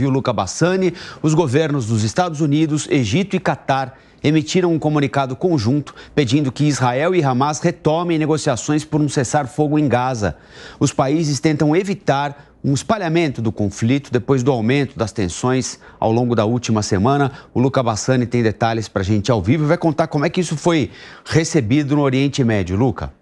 viu, Luca Bassani, os governos dos Estados Unidos, Egito e Catar emitiram um comunicado conjunto pedindo que Israel e Hamas retomem negociações por um cessar-fogo em Gaza. Os países tentam evitar um espalhamento do conflito depois do aumento das tensões ao longo da última semana. O Luca Bassani tem detalhes para a gente ao vivo e vai contar como é que isso foi recebido no Oriente Médio. Luca.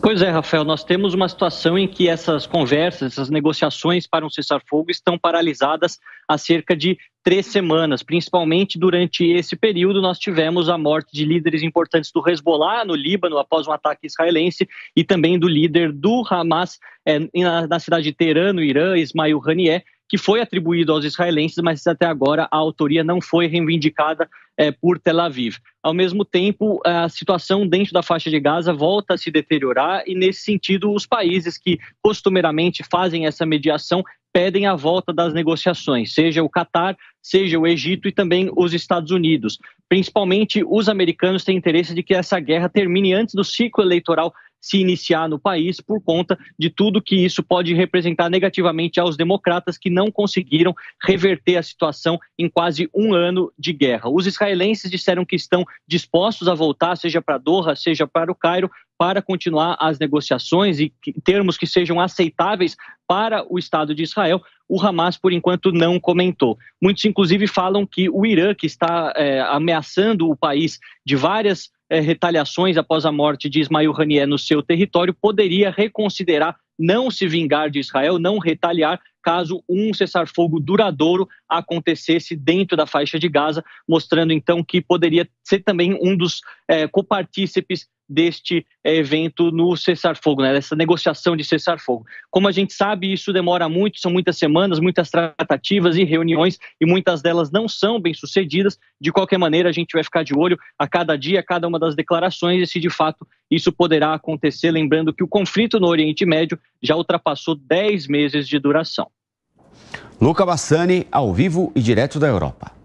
Pois é, Rafael, nós temos uma situação em que essas conversas, essas negociações para um cessar-fogo estão paralisadas há cerca de três semanas. Principalmente durante esse período, nós tivemos a morte de líderes importantes do Hezbollah no Líbano após um ataque israelense e também do líder do Hamas é, na, na cidade de Teherã, no Irã, Ismail Haniyeh, que foi atribuído aos israelenses, mas até agora a autoria não foi reivindicada é, por Tel Aviv. Ao mesmo tempo, a situação dentro da faixa de Gaza volta a se deteriorar e, nesse sentido, os países que costumeiramente fazem essa mediação pedem a volta das negociações, seja o Catar, seja o Egito e também os Estados Unidos. Principalmente os americanos têm interesse de que essa guerra termine antes do ciclo eleitoral se iniciar no país por conta de tudo que isso pode representar negativamente aos democratas que não conseguiram reverter a situação em quase um ano de guerra. Os israelenses disseram que estão dispostos a voltar, seja para Doha, seja para o Cairo, para continuar as negociações e termos que sejam aceitáveis para o Estado de Israel, o Hamas, por enquanto, não comentou. Muitos, inclusive, falam que o Irã, que está é, ameaçando o país de várias é, retaliações após a morte de Ismail Haniyeh no seu território, poderia reconsiderar não se vingar de Israel, não retaliar, caso um cessar-fogo duradouro acontecesse dentro da faixa de Gaza, mostrando então que poderia ser também um dos é, copartícipes deste eh, evento no cessar-fogo, né, dessa negociação de cessar-fogo. Como a gente sabe, isso demora muito, são muitas semanas, muitas tratativas e reuniões, e muitas delas não são bem-sucedidas. De qualquer maneira, a gente vai ficar de olho a cada dia, a cada uma das declarações, e se de fato isso poderá acontecer, lembrando que o conflito no Oriente Médio já ultrapassou 10 meses de duração. Luca Bassani, ao vivo e direto da Europa.